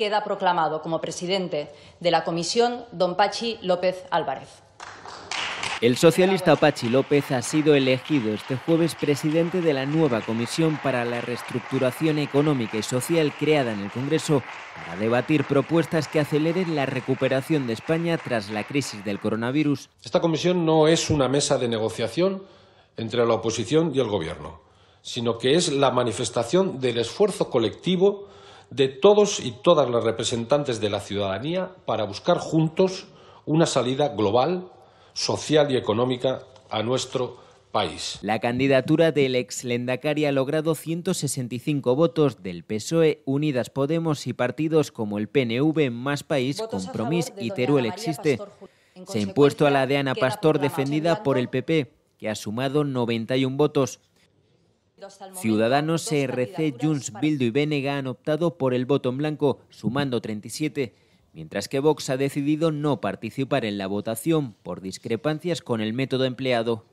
queda proclamado como presidente de la comisión don Pachi López Álvarez. El socialista Pachi López ha sido elegido este jueves presidente de la nueva Comisión para la Reestructuración Económica y Social creada en el Congreso para debatir propuestas que aceleren la recuperación de España tras la crisis del coronavirus. Esta comisión no es una mesa de negociación entre la oposición y el Gobierno, sino que es la manifestación del esfuerzo colectivo de todos y todas las representantes de la ciudadanía para buscar juntos una salida global, social y económica a nuestro país. La candidatura del ex Lendakari ha logrado 165 votos del PSOE, Unidas Podemos y partidos como el PNV, Más País, Compromís y Teruel Existe. Se ha impuesto a la de Ana Pastor defendida por el PP, que ha sumado 91 votos. Ciudadanos, CRC, Junts, Bildu y Benega han optado por el voto en blanco, sumando 37, mientras que Vox ha decidido no participar en la votación por discrepancias con el método empleado.